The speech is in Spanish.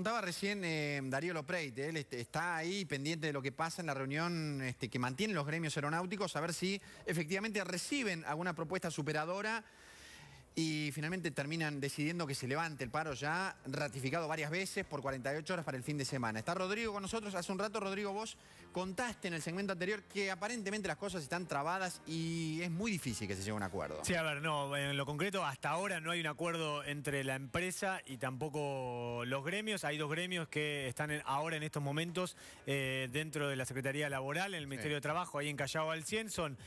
Contaba recién eh, Darío Lopreit, él este, está ahí pendiente de lo que pasa en la reunión este, que mantienen los gremios aeronáuticos, a ver si efectivamente reciben alguna propuesta superadora y finalmente terminan decidiendo que se levante el paro ya, ratificado varias veces por 48 horas para el fin de semana. Está Rodrigo con nosotros. Hace un rato, Rodrigo, vos contaste en el segmento anterior que aparentemente las cosas están trabadas y es muy difícil que se llegue a un acuerdo. Sí, a ver, no, en lo concreto hasta ahora no hay un acuerdo entre la empresa y tampoco los gremios. Hay dos gremios que están ahora en estos momentos eh, dentro de la Secretaría Laboral, en el Ministerio de Trabajo, ahí en Callao al son